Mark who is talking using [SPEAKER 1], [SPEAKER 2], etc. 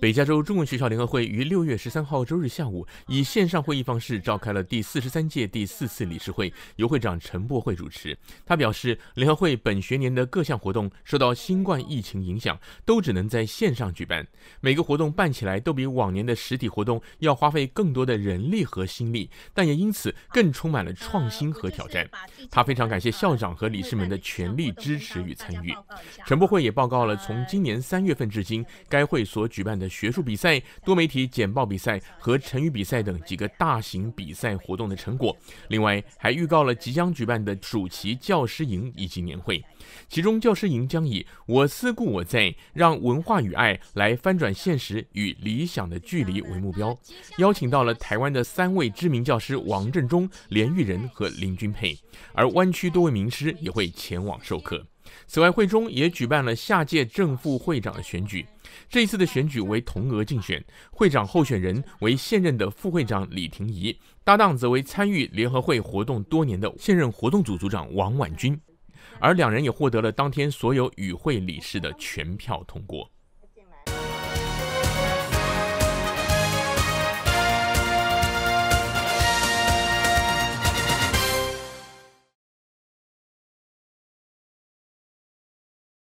[SPEAKER 1] 北加州中文学校联合会于六月十三号周日下午以线上会议方式召开了第四十三届第四次理事会，由会长陈博慧主持。他表示，联合会本学年的各项活动受到新冠疫情影响，都只能在线上举办。每个活动办起来都比往年的实体活动要花费更多的人力和心力，但也因此更充满了创新和挑战。他非常感谢校长和理事们的全力支持与参与。陈博慧也报告了从今年三月份至今，该会所举办。的学术比赛、多媒体简报比赛和成语比赛等几个大型比赛活动的成果。另外，还预告了即将举办的暑期教师营以及年会。其中，教师营将以“我思故我在”让文化与爱来翻转现实与理想的距离为目标，邀请到了台湾的三位知名教师王振中、连玉仁和林君佩，而湾区多位名师也会前往授课。此外，会中也举办了下届正副会长的选举。这一次的选举为同额竞选，会长候选人为现任的副会长李廷仪，搭档则为参与联合会活动多年的现任活动组组长王婉君，而两人也获得了当天所有与会理事的全票通过。